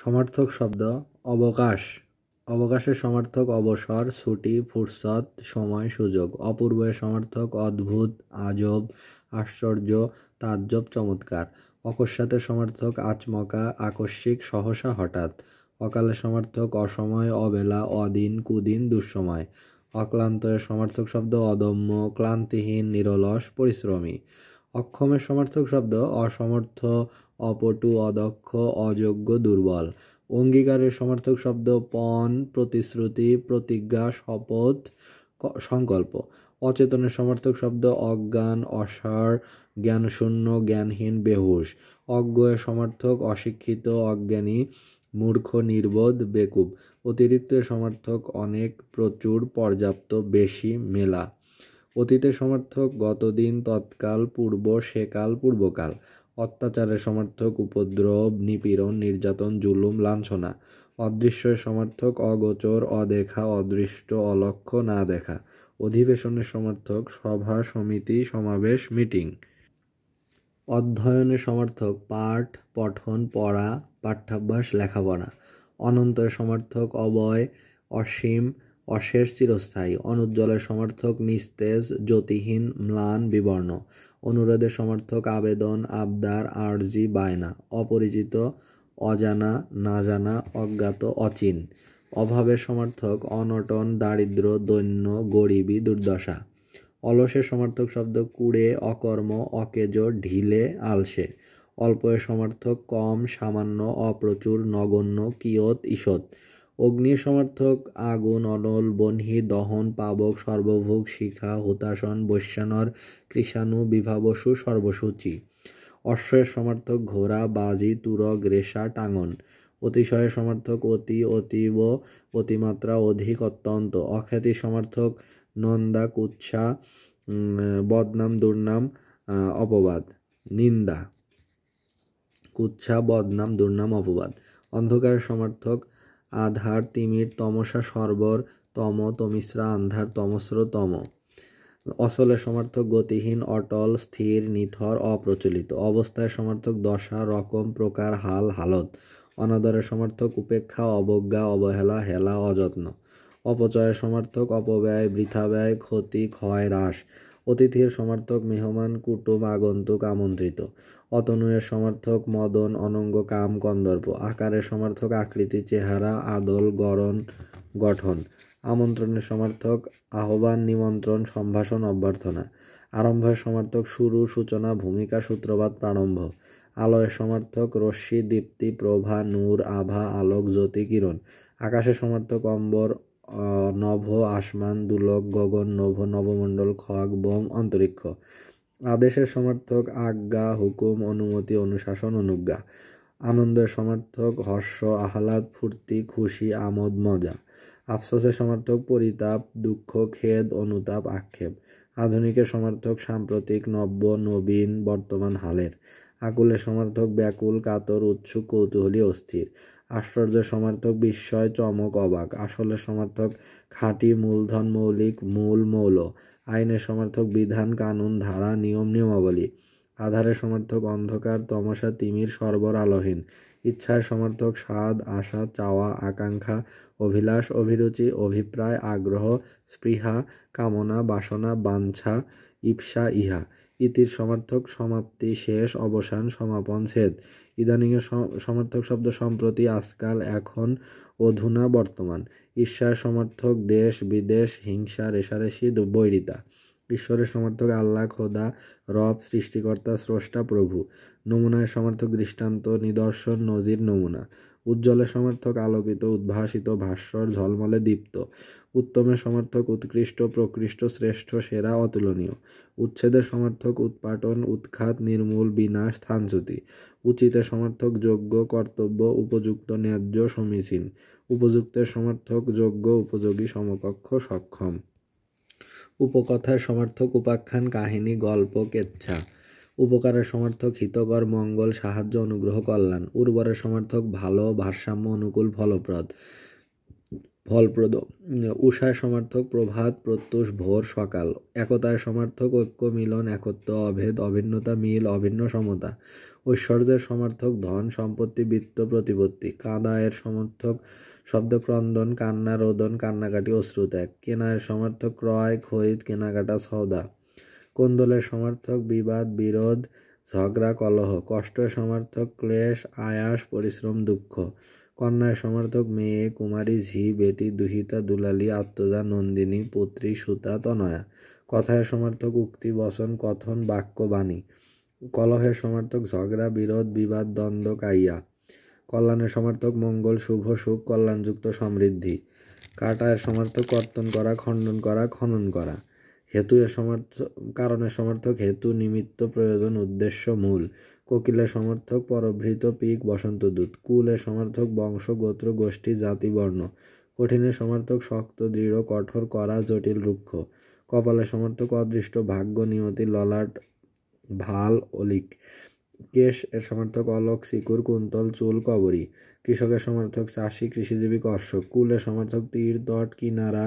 সমার্থক শব্দ অবকাশ অবকাশের সমার্থক অবসর ছুটি ফুরসত সময় সুযোগ অপূর্বের সমার্থক অদ্ভুত আজব আশ্চর্য তাজ্জব চমৎকার অকস্মাতের সমার্থক আচমকা আকস্মিক সহসা হঠাৎ অকালের সমার্থক অসময় অবেলা অদিন কুদিন দুঃসময় অক্লান্তের সমার্থক শব্দ অদম্য ক্লান্তিহীন নিরলস পরিশ্রমী অক্ষমের সমার্থক শব্দ অসমর্থ অপটু অদক্ষ অযোগ্য দুর্বল অঙ্গীকারের সমর্থক শব্দ পণ প্রতিশ্রুতি প্রতিজ্ঞা শপথ সংকল্প অচেতনের সমর্থক শব্দ অজ্ঞান অসার জ্ঞানশূন্য জ্ঞানহীন বেহুশ অজ্ঞের সমর্থক অশিক্ষিত অজ্ঞানী মূর্খ নির্বোধ বেকুব অতিরিক্ত সমর্থক অনেক প্রচুর পর্যাপ্ত বেশি মেলা অতীতের সমর্থক গতদিন তৎকাল পূর্ব সেকাল পূর্বকাল অত্যাচারের সমর্থক উপদ্রব নিপীড়ন নির্যাতন জুলুম লাঞ্ছনা অদৃশ্যের সমর্থক অগোচর অদেখা অদৃষ্ট অলক্ষ্য না দেখা অধিবেশনের সমর্থক সভা সমিতি সমাবেশ মিটিং অধ্যয়নের সমর্থক পাঠ পঠন পড়া পাঠ্যাভ্যাস লেখাপড়া অনন্তের সমর্থক অবয় অসীম অশেষ চিরস্থায়ী অনুজ্জ্বলের সমর্থক নিস্তেজ জ্যোতিহীন ম্লান বিবর্ণ অনুরোধের সমর্থক আবেদন আবদার আর্জি বায়না অপরিচিত অজানা না জানা অজ্ঞাত অচিন অভাবের সমর্থক অনটন দারিদ্র দৈন্য গরিবী দুর্দশা অলসের সমর্থক শব্দ কুড়ে অকর্ম অকেজ ঢিলে আলসে অল্পের সমর্থক কম সামান্য অপ্রচুর নগণ্য কিয়ত ঈষৎ অগ্নি সমর্থক আগুন অনল বনহি দহন পাবক সর্বভোগ শিখা হুতাসন বৈশ্যানর কৃষাণু বিভাবসু সর্বসূচি অশ্বের সমর্থক ঘোড়া বাজি তুরক রেশা টাঙন অতিশয়ের সমর্থক অতি অতীব অতিমাত্রা অধিক অত্যন্ত অখ্যাতি সমর্থক নন্দা কুচ্ছা বদনাম দুর্নাম অপবাদ নিন্দা কুচ্ছা বদনাম দুর্নাম অপবাদ অন্ধকার সমর্থক আধার তিমির তমসা সর্বর তম তমিশ্রা আন্ধার তমস্র তম অসলের সমার্থক গতিহীন অটল স্থির নিথর অপ্রচলিত অবস্থায় সমার্থক দশা রকম প্রকার হাল হালত অনাদরের সমর্থক উপেক্ষা অবজ্ঞা অবহেলা হেলা অযত্ন অপচয়ের সমর্থক অপব্যয় বৃথা ব্যয় ক্ষতি ক্ষয় হ্রাস অতিথির সমার্থক মেহমান কুটুম আগন্তুক আমন্ত্রিত অতনুয়ের সমার্থক মদন অনঙ্গ কাম কন্দর্প আকারের সমার্থক আকৃতি চেহারা আদল গড়ন গঠন আমন্ত্রণের সমর্থক আহ্বান নিমন্ত্রণ সম্ভাষণ অভ্যর্থনা আরম্ভের সমার্থক শুরু সূচনা ভূমিকা সূত্রপাত প্রারম্ভ আলয়ের সমার্থক রশ্মি দীপ্তি প্রভা নূর আভা আলোক জ্যোতি কিরণ আকাশের সমার্থক অম্বর নভ আসমান দুলক গগন নভ নবমণ্ডল খগ বম অন্তরিক্ষ আদেশের সমর্থক আজ্ঞা হুকুম অনুমতি অনুশাসন অনুজ্ঞা আনন্দের সমর্থক হর্ষ আহ্লাদ ফুর্তি খুশি আমোদ মজা আফসোসের সমর্থক পরিতাপ দুঃখ খেদ অনুতাপ আক্ষেপ আধুনিকের সমর্থক সাম্প্রতিক নব্য নবীন বর্তমান হালের আকুলের সমর্থক ব্যাকুল কাতর উৎসুক কৌতূহলী অস্থির আশ্চর্য সমার্থক বিস্ময় চমক অবাক আসলে সমার্থক খাঁটি মূলধন মৌলিক মূল মৌল আইনের সমার্থক বিধান কানুন ধারা নিয়ম নিয়মাবলী আধারের সমার্থক অন্ধকার তমসা তিমির সর্বর আলোহীন ইচ্ছার সমার্থক স্বাদ আশা চাওয়া আকাঙ্ক্ষা অভিলাষ অভিরুচি অভিপ্রায় আগ্রহ স্পৃহা কামনা বাসনা বাঞ্ছা ইপসা ইহা ইতির সমার্থক সমাপ্তি শেষ অবসান সমাপন ছেদ ইদানিংয়ের সমর্থক শব্দ সম্প্রতি আজকাল এখন অধুনা বর্তমান ঈশ্বর সমর্থক দেশ বিদেশ হিংসা রেশারেশি বৈরিতা ঈশ্বরের সমর্থক আল্লাহ খোদা রব সৃষ্টিকর্তা স্রষ্টা প্রভু নমুনায় সমর্থক দৃষ্টান্ত নিদর্শন নজির নমুনা উজ্জ্বলের সমর্থক আলোকিত উদ্ভাসিত ভাস্বর ঝলমলে দীপ্ত উত্তমের সমর্থক উৎকৃষ্ট প্রকৃষ্ট শ্রেষ্ঠ সেরা অতুলনীয় উচ্ছেদের সমর্থক উৎপাটন উৎখাত নির্মূল বিনাশ স্থানচ্যুতি উচিতের সমর্থক যোগ্য কর্তব্য উপযুক্ত ন্যায্য সমীচীন উপযুক্তের সমর্থক যোগ্য উপযোগী সমকক্ষ সক্ষম উপকথার সমর্থক উপাখ্যান কাহিনী গল্প কেচ্ছা উপকারের সমর্থক হিতকর মঙ্গল সাহায্য অনুগ্রহ কল্যাণ উর্বরের সমর্থক ভালো ভারসাম্য অনুকূল ফলপ্রদ ফলপ্রদ উষার সমর্থক প্রভাত প্রত্যুষ ভোর সকাল একতার সমর্থক ঐক্য মিলন একত্র অভেদ অভিন্নতা মিল অভিন্ন সমতা ঐশ্বর্যের সমর্থক ধন সম্পত্তি বৃত্ত প্রতিপত্তি কাদায়ের সমর্থক শব্দক্রন্দন কান্না রোদন কান্নাকাটি অশ্রুত্যাগ কেনার সমর্থক ক্রয় খরিদ কেনাকাটা সৌদা কোন দলের সমার্থক বিবাদ বিরোধ ঝগড়া কলহ কষ্টের সমার্থক ক্লেশ আয়াস পরিশ্রম দুঃখ কন্যায় সমার্থক মেয়ে কুমারী ঝি বেটি দুহিতা দুলালি আত্মজা নন্দিনী পুত্রী সুতা তনয়া কথায় সমার্থক উক্তি বচন কথন বাক্য বাণী কলহের সমার্থক ঝগড়া বিরোধ বিবাদ দ্বন্দ্ব কাইয়া কল্যাণের সমার্থক মঙ্গল শুভ সুখ কল্যাণযুক্ত সমৃদ্ধি কাটায়ের সমার্থক কর্তন করা খণ্ডন করা খনন করা হেতু এর সমর্থ সমর্থক হেতু নিমিত্ত প্রয়োজন উদ্দেশ্য মূল কোকিলের সমর্থক পরভৃত পিক বসন্ত দূত কুলের সমর্থক বংশ গোত্র গোষ্ঠী জাতিবর্ণ কঠিনের সমর্থক শক্ত দৃঢ় কঠোর করা জটিল রুক্ষ কপালের সমর্থক অদৃষ্ট ভাগ্য নিয়তি ললাট ভাল অলিক কেশ এর সমর্থক অলক শিকুর কুন্তল চুল কবরি কৃষকের সমর্থক চাষি কৃষিজীবী কর্ষক কুলের সমর্থক তীর তট কিনারা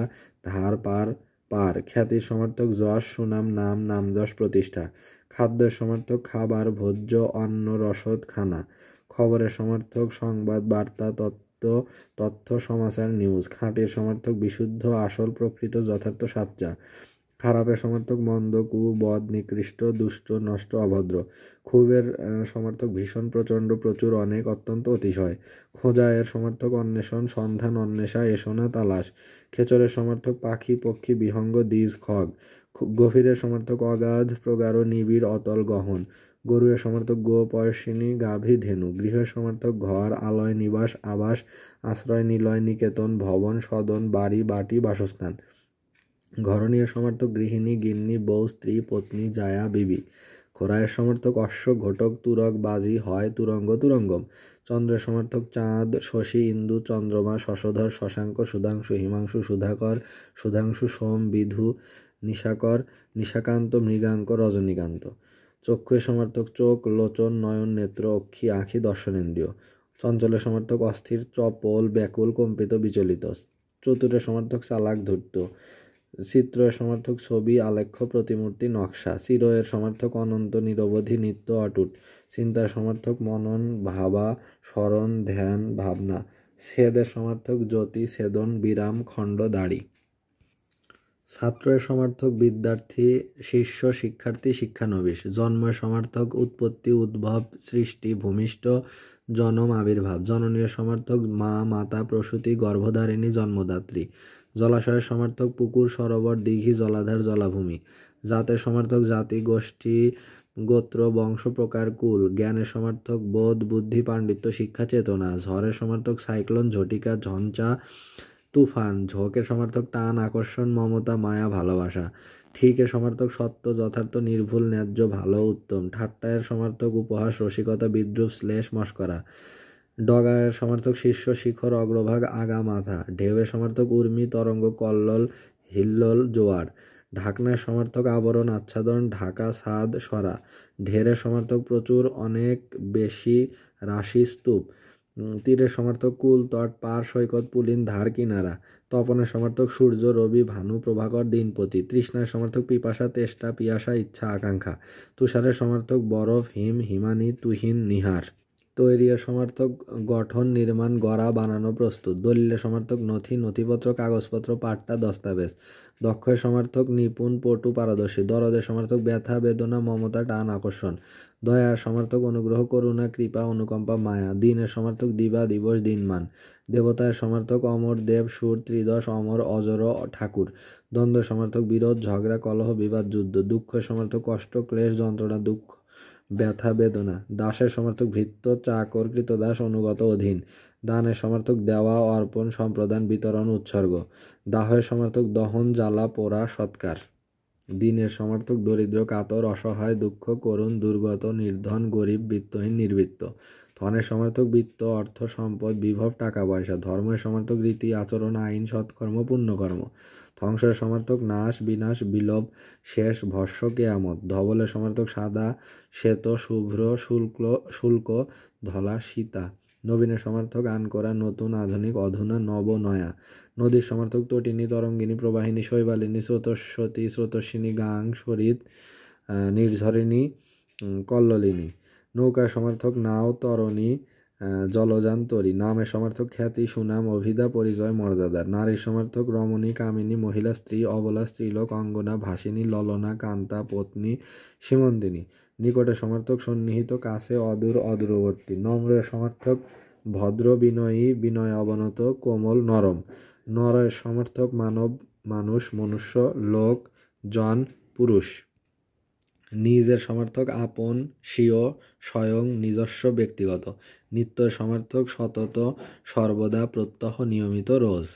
ধার পার পার খ্যাতি সমর্থক যশ সুনাম নাম নাম যশ প্রতিষ্ঠা খাদ্য সমর্থক খাবার ভোজ্য অন্ন রসদ খানা খবরের সমর্থক সংবাদ বার্তা তত্ত্ব তথ্য সমাচার নিউজ খাঁটির সমর্থক বিশুদ্ধ আসল প্রকৃত যথার্থ সাচ্চা খারাপের সমর্থক মন্দ কু বদ নিকৃষ্ট দুষ্ট নষ্ট অভদ্র ক্ষোভের সমর্থক ভীষণ প্রচণ্ড প্রচুর অনেক অত্যন্ত অতিশয় খোঁজা এর সমর্থক অন্বেষণ সন্ধান অন্বেষা এসোনা তালাশ খেচরের সমর্থক পাখি পক্ষী বিহঙ্গ দ্বিজ খগ গভীরের সমর্থক অগাধ প্রগাঢ় নিবিড় অতল গহন গরুয়ের সমর্থক গো পয়সিনী গাভী ধেনু গৃহের সমর্থক ঘর আলয় নিবাস আবাস আশ্রয় নিলয় নিকেতন ভবন সদন বাড়ি বাটি বাসস্থান ঘরণীয় সমর্থক গৃহিণী গিন্নি বউ স্ত্রী পত্নী জায়া বিবি খোরায়ের সমর্থক অশ্ব ঘটক তুরক বাজি হয় তুরঙ্গ তুরঙ্গম চন্দ্রের সমর্থক চাঁদ শশী ইন্দু চন্দ্রমা শশধর শশাঙ্ক সুধাংশু হিমাংশু সুধাকর সুধাংশু সোম বিধু নিশাকর নিশাকান্ত মৃগাঙ্ক রজনীকান্ত চক্ষুয়ের সমর্থক চোখ লোচন নয়ন নেত্র অক্ষি আঁখি দর্শনেন্দ্রিয় চঞ্চলের সমর্থক অস্থির চপল ব্যাকুল কম্পিত বিচলিত চতুরের সমর্থক চালাক ধূর্ত চিত্র সমর্থক ছবি আলেখ্য প্রতিমূর্তি নকশা চিরয়ের সমর্থক অনন্ত নিরবধি নিত্য অটুট চিন্তার সমর্থক মনন ভাবা স্মরণ ধ্যান ভাবনা ছেদের সমর্থক জ্যোতি ছেদন বিরাম খণ্ড দাড়ি ছাত্রের সমর্থক বিদ্যার্থী শিষ্য শিক্ষার্থী শিক্ষানবিশ জন্মের সমর্থক উৎপত্তি উদ্ভব সৃষ্টি ভূমিষ্ঠ জনম আবির্ভাব জননীর সমর্থক মা মাতা প্রসূতি গর্ভধারিণী জন্মদাত্রী জলাশয়ের সমার্থক পুকুর সরোবর দীঘি জলাধার জলাভূমি জাতের সমার্থক জাতি গোষ্ঠী গোত্র বংশ প্রকার কুল জ্ঞানের সমার্থক বোধ বুদ্ধি পাণ্ডিত্য শিক্ষা চেতনা ঝড়ের সমার্থক সাইক্লোন ঝটিকা ঝঞ্চা তুফান ঝোঁকের সমার্থক টান আকর্ষণ মমতা মায়া ভালোবাসা ঠিকের সমার্থক সত্য যথার্থ নির্ভুল ন্যায্য ভালো উত্তম ঠাট্টায়ের সমার্থক উপহাস রসিকতা বিদ্রুপ শ্লেষ মস্করা ডগায়ের সমর্থক শীর্ষ শিখর অগ্রভাগ আগা মাথা ঢেউয়ের সমর্থক উর্মি তরঙ্গ কল্লল হিল্লল জোয়ার ঢাকনায় সমর্থক আবরণ আচ্ছাদন ঢাকা সাদ সরা ঢেরের সমর্থক প্রচুর অনেক বেশি রাশি স্তূপ তীরের সমর্থক কুল তট পার সৈকত পুলিন ধার কিনারা তপনের সমর্থক সূর্য রবি ভানু প্রভাকর দিনপতি তৃষ্ণার সমর্থক পিপাসা তেষ্টা পিয়াসা ইচ্ছা আকাঙ্ক্ষা তুষারের সমর্থক বরফ হিম হিমানি তুহিন নিহার তৈরীয় সমর্থক গঠন নির্মাণ গড়া বানানো প্রস্তুত দলিলের সমর্থক নথি নথিপত্র কাগজপত্র পাট্টা দস্তাবেজ দক্ষ সমর্থক নিপুণ পটু পারদর্শী দরদের সমর্থক ব্যথা বেদনা মমতা টান আকর্ষণ দয়ার সমর্থক অনুগ্রহ করুণা কৃপা অনুকম্পা মায়া দিনের সমর্থক দিবা দিবস দিনমান দেবতার সমর্থক অমর দেব সুর ত্রিদশ অমর অজর ঠাকুর দ্বন্দ্ব সমর্থক বিরোধ ঝগড়া কলহ বিবাদ যুদ্ধ দুঃখ সমর্থক কষ্ট ক্লেশ যন্ত্রণা দুঃখ ব্যথা বেদনা দাসের সমর্থক ভৃত্য চাকর কৃতদাস অনুগত অধীন দানের সমর্থক দেওয়া অর্পণ সম্প্রদান বিতরণ উৎসর্গ দাহের সমর্থক দহন জ্বালা পোড়া সৎকার দিনের সমর্থক দরিদ্র কাতর অসহায় দুঃখ করুণ দুর্গত নির্ধন গরিব বৃত্তহীন নির্বৃত্ত ধনের সমর্থক বৃত্ত অর্থ সম্পদ বিভব টাকা পয়সা ধর্মের সমর্থক রীতি আচরণ আইন সৎকর্ম পুণ্যকর্ম ধ্বংসের সমর্থক নাশ বিনাশ বিলোপ শেষ ভস্য কেয়ামত ধবলের সমর্থক সাদা শ্বেত শুভ্র শুল্ক শুল্ক ধলা সীতা নবীনের সমর্থক আন করা নতুন আধুনিক অধুনা নব নয়া নদীর সমর্থক তটিনী তরঙ্গিনী প্রবাহিনী শৈবালিনী স্রোতস্বতী স্রোতস্বিনী গাং শরীত নির্ঝরিণী কল্লিনী নৌকা সমর্থক নাও তরণী জলযান তরি নামের সমর্থক খ্যাতি সুনাম অভিধা পরিচয় মর্যাদার নারীর সমর্থক রমণী কামিনী মহিলা স্ত্রী অবলা স্ত্রীলোক অঙ্গনা ভাসিনী ললনা কান্তা পত্নী সীমন্দিনী নিকটে সমর্থক সন্নিহিত কাছে অদূর অদূরবর্তী নম্র সমর্থক ভদ্র বিনয়ী বিনয় অবনত কোমল নরম নরয়ের সমর্থক মানব মানুষ মনুষ্য লোক জন পুরুষ নিজের সমর্থক আপন স্বীয় স্বয়ং নিজস্ব ব্যক্তিগত নিত্য সমর্থক সতত সর্বদা প্রত্যহ নিয়মিত রোজ